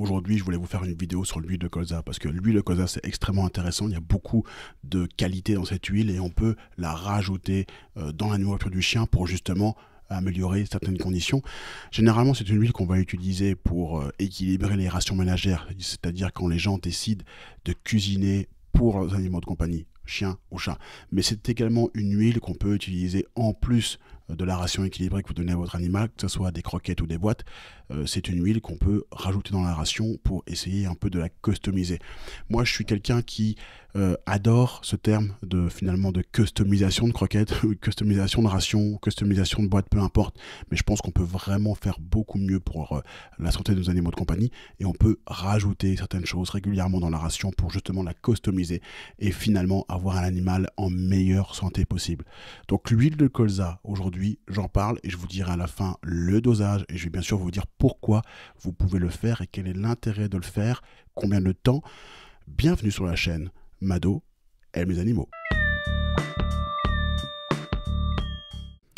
Aujourd'hui, je voulais vous faire une vidéo sur l'huile de colza parce que l'huile de colza c'est extrêmement intéressant. Il y a beaucoup de qualité dans cette huile et on peut la rajouter euh, dans la nourriture du chien pour justement améliorer certaines conditions. Généralement, c'est une huile qu'on va utiliser pour euh, équilibrer les rations ménagères, c'est-à-dire quand les gens décident de cuisiner pour leurs animaux de compagnie, chien ou chat. Mais c'est également une huile qu'on peut utiliser en plus de la ration équilibrée que vous donnez à votre animal, que ce soit des croquettes ou des boîtes, euh, c'est une huile qu'on peut rajouter dans la ration pour essayer un peu de la customiser. Moi, je suis quelqu'un qui euh, adore ce terme de finalement de customisation de croquettes, customisation de ration, customisation de boîtes, peu importe. Mais je pense qu'on peut vraiment faire beaucoup mieux pour euh, la santé de nos animaux de compagnie et on peut rajouter certaines choses régulièrement dans la ration pour justement la customiser et finalement avoir un animal en meilleure santé possible. Donc l'huile de colza aujourd'hui j'en parle et je vous dirai à la fin le dosage et je vais bien sûr vous dire pourquoi vous pouvez le faire et quel est l'intérêt de le faire, combien de temps. Bienvenue sur la chaîne Mado et mes animaux.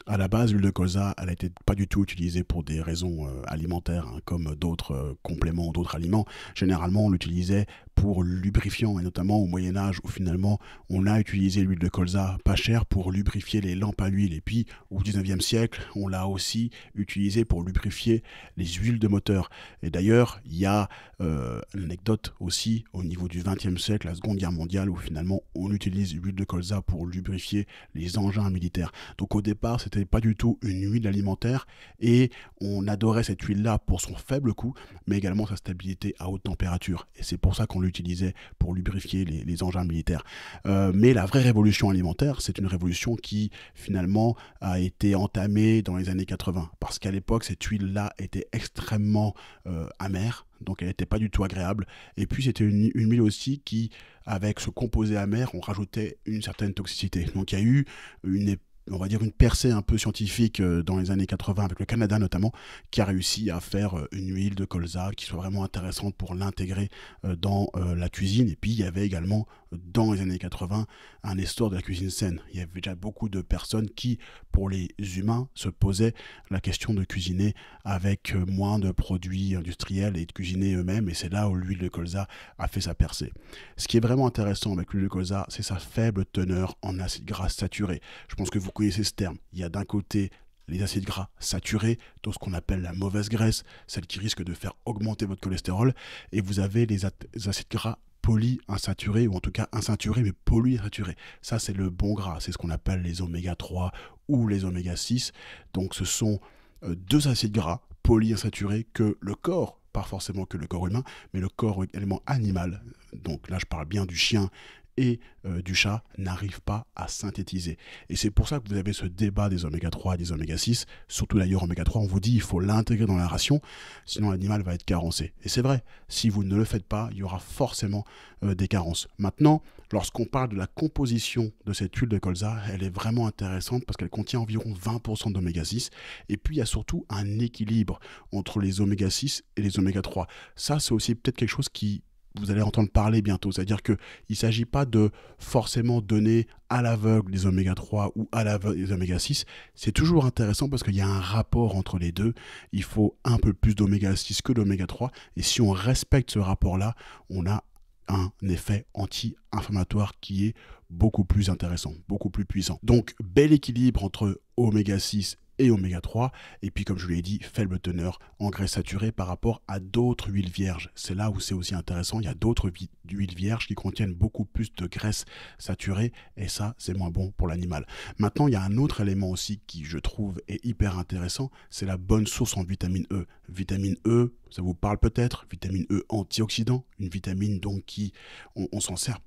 À la base, l'huile de colza, elle n'était pas du tout utilisée pour des raisons euh, alimentaires, hein, comme d'autres euh, compléments, d'autres aliments. Généralement, on l'utilisait pour lubrifiant, et notamment au Moyen Âge où finalement on a utilisé l'huile de colza pas chère pour lubrifier les lampes à l'huile, et puis au 19e siècle on l'a aussi utilisé pour lubrifier les huiles de moteur. Et d'ailleurs il y a euh, une anecdote aussi au niveau du 20e siècle, la Seconde Guerre mondiale, où finalement on utilise l'huile de colza pour lubrifier les engins militaires. Donc au départ c'était pas du tout une huile alimentaire, et on adorait cette huile-là pour son faible coût, mais également sa stabilité à haute température. Et c'est pour ça qu'on l'utilise utilisait pour lubrifier les, engins militaires. Euh, mais la vraie révolution alimentaire, c'est une révolution qui finalement a été entamée dans les années 80, parce qu'à l'époque, cette huile-là était extrêmement euh, amère, donc elle n'était pas du tout agréable. Et puis c'était une, huile aussi qui, avec ce composé amer, on rajoutait une certaine toxicité. Donc il y a eu une époque on va dire, une percée un peu scientifique euh, dans les années 80, avec le Canada notamment, qui a réussi à faire euh, une huile de colza qui soit vraiment intéressante pour l'intégrer euh, dans la cuisine. Et puis, il y avait également dans les années 80 un histoire de la cuisine saine. Il y avait déjà beaucoup de personnes qui, pour les humains, se posaient la question de cuisiner avec euh, moins de produits industriels et de cuisiner eux-mêmes. Et c'est là où l'huile de colza a fait sa percée. Ce qui est vraiment intéressant avec l'huile de colza, c'est sa faible teneur en acides gras saturés. Je pense que vous connaissez ce terme. Il y a d'un côté les acides gras saturés, tout ce qu'on appelle la mauvaise graisse, celle qui risque de faire augmenter votre cholestérol, et vous avez les, acides gras polyinsaturés, ou en tout cas insaturés, mais polyinsaturés. Ça, c'est le bon gras, c'est ce qu'on appelle les oméga 3 ou les oméga 6. Donc ce sont euh, deux acides gras polyinsaturés que le corps, pas forcément que le corps humain, mais le corps également animal, donc là je parle bien du chien et euh, du chat n'arrive pas à synthétiser. Et c'est pour ça que vous avez ce débat des oméga 3 et des oméga 6, surtout d'ailleurs oméga 3, on vous dit il faut l'intégrer dans la ration, sinon l'animal va être carencé. Et c'est vrai, si vous ne le faites pas, il y aura forcément euh, des carences. Maintenant, lorsqu'on parle de la composition de cette huile de colza, elle est vraiment intéressante parce qu'elle contient environ 20% d'oméga 6, et puis il y a surtout un équilibre entre les oméga 6 et les oméga 3. Ça, c'est aussi peut-être quelque chose qui vous allez entendre parler bientôt. C'est-à-dire qu'il ne s'agit pas de forcément donner à l'aveugle des oméga 3 ou à l'aveugle des oméga 6. C'est toujours intéressant parce qu'il y a un rapport entre les deux. Il faut un peu plus d'oméga 6 que d'oméga 3. Et si on respecte ce rapport-là, on a un effet anti-inflammatoire qui est beaucoup plus intéressant, beaucoup plus puissant. Donc bel équilibre entre oméga 6 oméga 3. Et puis, comme je vous l'ai dit, faible teneur en graisse saturée par rapport à d'autres huiles vierges. C'est là où c'est aussi intéressant. Il y a d'autres huiles vierges qui contiennent beaucoup plus de graisse saturée et ça, c'est moins bon pour l'animal. Maintenant, il y a un autre élément aussi qui, je trouve, est hyper intéressant. C'est la bonne source en vitamine E. Vitamine E, ça vous parle peut-être, vitamine E antioxydant, une vitamine donc qui, on, on s'en sert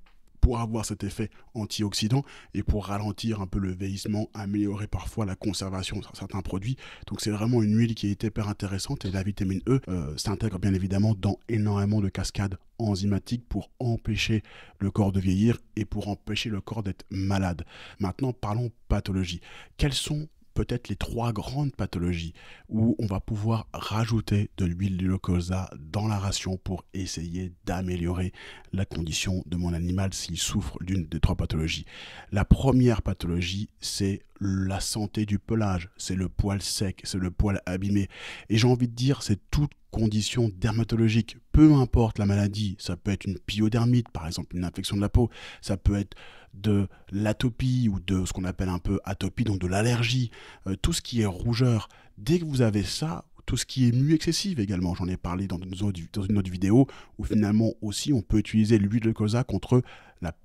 pour avoir cet effet antioxydant et pour ralentir un peu le vieillissement, améliorer parfois la conservation de certains produits. Donc c'est vraiment une huile qui est hyper intéressante et la vitamine E euh, s'intègre bien évidemment dans énormément de cascades enzymatiques pour empêcher le corps de vieillir et pour empêcher le corps d'être malade. Maintenant parlons pathologie. Quelles sont peut-être les trois grandes pathologies où on va pouvoir rajouter de l'huile de locosa dans la ration pour essayer d'améliorer la condition de mon animal s'il souffre d'une des trois pathologies. La première pathologie, c'est la santé du pelage, c'est le poil sec, c'est le poil abîmé. Et j'ai envie de dire, c'est toute condition dermatologique peu importe la maladie, ça peut être une pyodermite, par exemple une infection de la peau, ça peut être de l'atopie ou de ce qu'on appelle un peu atopie, donc de l'allergie, euh, tout ce qui est rougeur, dès que vous avez ça, tout ce qui est mu excessive également, j'en ai parlé dans une, autre, vidéo, où finalement aussi on peut utiliser l'huile de colza contre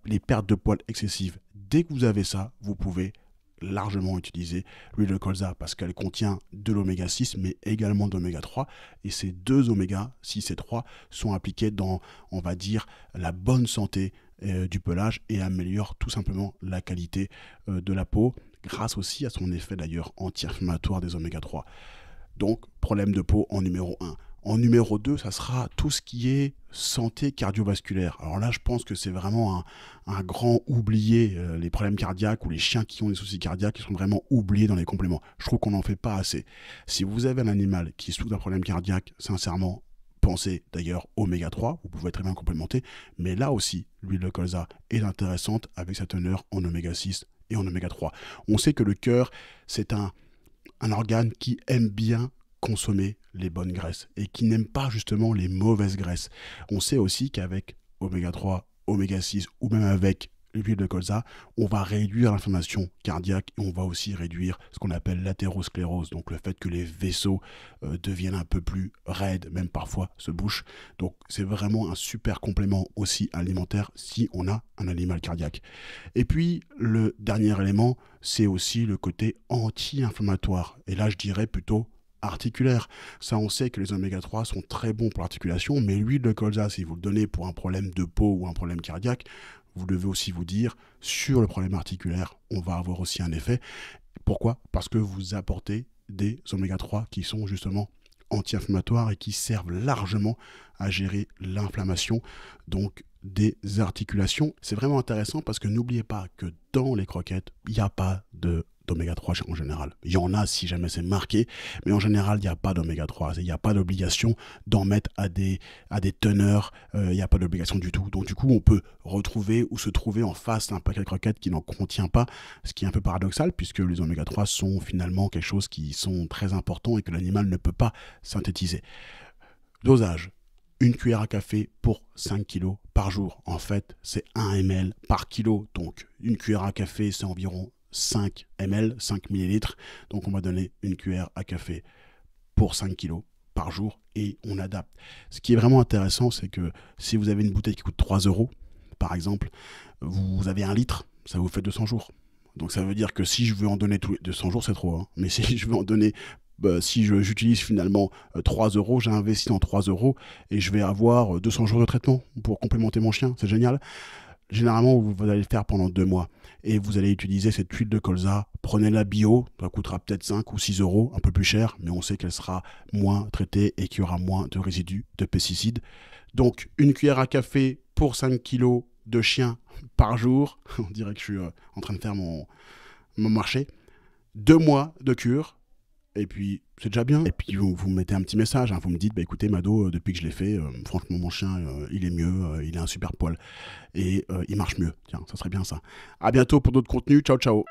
les pertes de poils excessives. Dès que vous avez ça, vous pouvez largement utilisé l'huile de colza, parce qu'elle contient de l'oméga 6, mais également d'oméga 3. Et ces deux oméga 6 et 3 sont appliqués dans, on va dire, la bonne santé euh, du pelage et améliorent tout simplement la qualité euh, de la peau, grâce aussi à son effet d'ailleurs anti-inflammatoire des oméga 3. Donc, problème de peau en numéro 1. En numéro 2, ça sera tout ce qui est santé cardiovasculaire. Alors là, je pense que c'est vraiment un, grand oublié. Euh, les problèmes cardiaques ou les chiens qui ont des soucis cardiaques, ils sont vraiment oubliés dans les compléments. Je trouve qu'on n'en fait pas assez. Si vous avez un animal qui souffre d'un problème cardiaque, sincèrement, pensez d'ailleurs oméga 3, vous pouvez très bien complémenter. Mais là aussi, l'huile de colza est intéressante avec sa teneur en oméga 6 et en oméga 3. On sait que le cœur, c'est un organe qui aime bien consommer les bonnes graisses et qui n'aiment pas justement les mauvaises graisses. On sait aussi qu'avec oméga 3, oméga 6 ou même avec l'huile de colza, on va réduire l'inflammation cardiaque et on va aussi réduire ce qu'on appelle l'athérosclérose, donc le fait que les vaisseaux euh, deviennent un peu plus raides, même parfois se bouchent. Donc c'est vraiment un super complément aussi alimentaire si on a un animal cardiaque. Et puis le dernier élément, c'est aussi le côté anti-inflammatoire. Et là, je dirais plutôt articulaire. Ça, on sait que les oméga 3 sont très bons pour l'articulation, mais l'huile de colza, si vous le donnez pour un problème de peau ou un problème cardiaque, vous devez aussi vous dire, sur le problème articulaire, on va avoir aussi un effet. Pourquoi Parce que vous apportez des oméga 3 qui sont justement anti-inflammatoires et qui servent largement à gérer l'inflammation. Donc, des articulations. C'est vraiment intéressant parce que n'oubliez pas que dans les croquettes, il n'y a pas de oméga 3 en général. Il y en a si jamais c'est marqué, mais en général, il n'y a pas d'oméga 3. Il n'y a pas d'obligation d'en mettre à des, à des teneurs. Euh, il n'y a pas d'obligation du tout. Donc, du coup, on peut retrouver ou se trouver en face d'un paquet de croquettes qui n'en contient pas, ce qui est un peu paradoxal puisque les oméga 3 sont finalement quelque chose qui sont très importants et que l'animal ne peut pas synthétiser. Dosage une cuillère à café pour 5 kg par jour. En fait, c'est 1 ml par kilo. Donc, une cuillère à café, c'est environ 5 ml, 5 millilitres. Donc on va donner une cuillère à café pour 5 kilos par jour et on adapte. Ce qui est vraiment intéressant, c'est que si vous avez une bouteille qui coûte 3 euros, par exemple, vous avez un litre, ça vous fait 200 jours. Donc ça veut dire que si je veux en donner tous les 200 jours, c'est trop. Hein. Mais si je veux en donner, bah, si j'utilise finalement 3 euh, euros, j'ai investi en 3 euros et je vais avoir 200 euh, jours de traitement pour complémenter mon chien. C'est génial généralement, vous allez le faire pendant deux mois. Et vous allez utiliser cette huile de colza. Prenez-la bio, ça coûtera peut-être 5 ou 6 euros, un peu plus cher, mais on sait qu'elle sera moins traitée et qu'il y aura moins de résidus de pesticides. Donc, une cuillère à café pour 5 kilos de chien par jour. On dirait que je suis euh, en train de faire mon marché. Deux mois de cure, et puis, c'est déjà bien. Et puis, vous, vous me mettez un petit message. Hein. Vous me dites, bah, écoutez, Mado, euh, depuis que je l'ai fait, euh, franchement, mon chien, euh, il est mieux, il a un super poil. Et il marche mieux. Tiens, ça serait bien ça. À bientôt pour d'autres contenus. Ciao, ciao.